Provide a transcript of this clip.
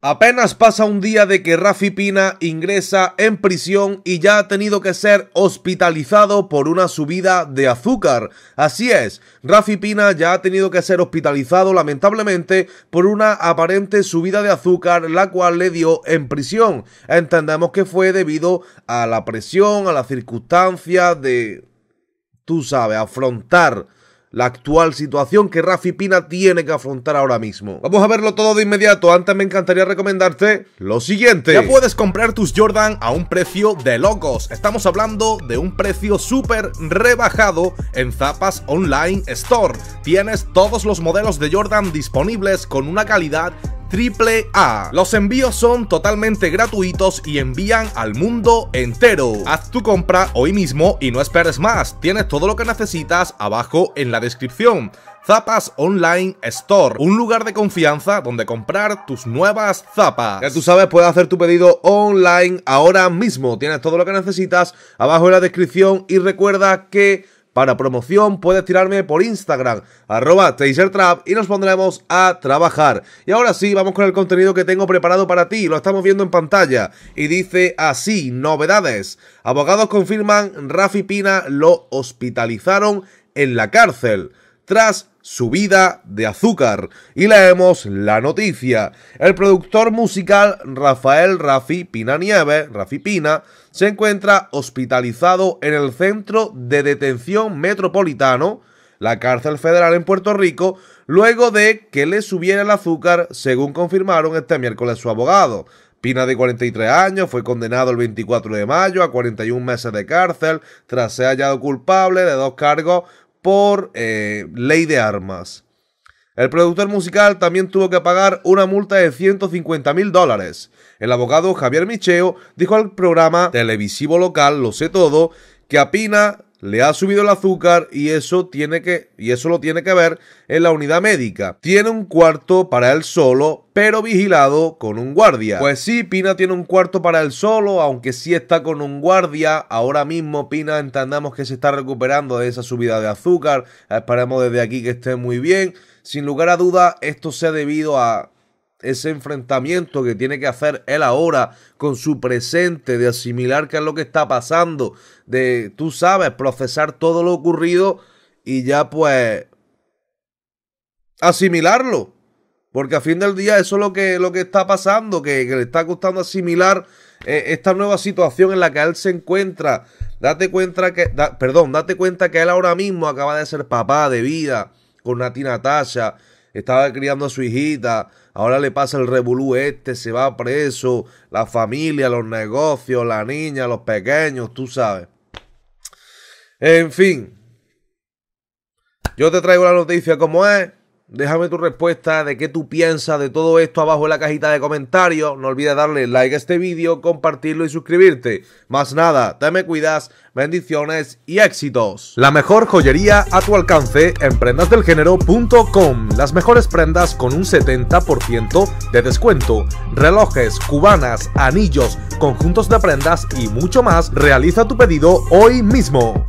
Apenas pasa un día de que Rafi Pina ingresa en prisión y ya ha tenido que ser hospitalizado por una subida de azúcar. Así es, Rafi Pina ya ha tenido que ser hospitalizado lamentablemente por una aparente subida de azúcar la cual le dio en prisión. Entendemos que fue debido a la presión, a las circunstancias de, tú sabes, afrontar la actual situación que Rafi Pina tiene que afrontar ahora mismo. Vamos a verlo todo de inmediato. Antes me encantaría recomendarte lo siguiente. Ya puedes comprar tus Jordan a un precio de locos. Estamos hablando de un precio súper rebajado en Zapas Online Store. Tienes todos los modelos de Jordan disponibles con una calidad Triple A. Los envíos son totalmente gratuitos y envían al mundo entero. Haz tu compra hoy mismo y no esperes más. Tienes todo lo que necesitas abajo en la descripción. Zapas Online Store, un lugar de confianza donde comprar tus nuevas zapas. Ya tú sabes, puedes hacer tu pedido online ahora mismo. Tienes todo lo que necesitas abajo en la descripción y recuerda que para promoción puedes tirarme por Instagram, arroba TaserTrap y nos pondremos a trabajar. Y ahora sí, vamos con el contenido que tengo preparado para ti, lo estamos viendo en pantalla. Y dice así, novedades. Abogados confirman Rafi Pina lo hospitalizaron en la cárcel tras subida de azúcar. Y leemos la noticia. El productor musical Rafael Rafi Pina Nieves, Rafi Pina, se encuentra hospitalizado en el Centro de Detención Metropolitano, la cárcel federal en Puerto Rico, luego de que le subiera el azúcar, según confirmaron este miércoles su abogado. Pina, de 43 años, fue condenado el 24 de mayo a 41 meses de cárcel tras ser hallado culpable de dos cargos por eh, ley de armas. El productor musical también tuvo que pagar una multa de 150 mil dólares. El abogado Javier Micheo dijo al programa televisivo local Lo Sé Todo que Apina le ha subido el azúcar y eso tiene que y eso lo tiene que ver en la unidad médica. Tiene un cuarto para él solo, pero vigilado con un guardia. Pues sí, Pina tiene un cuarto para él solo, aunque sí está con un guardia. Ahora mismo Pina entendamos que se está recuperando de esa subida de azúcar. Esperemos desde aquí que esté muy bien. Sin lugar a duda, esto se ha debido a ese enfrentamiento que tiene que hacer él ahora con su presente, de asimilar qué es lo que está pasando, de, tú sabes, procesar todo lo ocurrido y ya pues asimilarlo. Porque a fin del día eso es lo que, lo que está pasando, que, le está costando asimilar eh, esta nueva situación en la que él se encuentra. Date cuenta que, perdón, date cuenta que él ahora mismo acaba de ser papá de vida con Nati Natasha estaba criando a su hijita, ahora le pasa el revolú este, se va preso, la familia, los negocios, la niña, los pequeños, tú sabes. En fin, yo te traigo la noticia como es, Déjame tu respuesta de qué tú piensas de todo esto abajo en la cajita de comentarios. No olvides darle like a este vídeo, compartirlo y suscribirte. Más nada, te me cuidas, bendiciones y éxitos. La mejor joyería a tu alcance en prendasdelgénero.com. Las mejores prendas con un 70% de descuento. Relojes, cubanas, anillos, conjuntos de prendas y mucho más. Realiza tu pedido hoy mismo.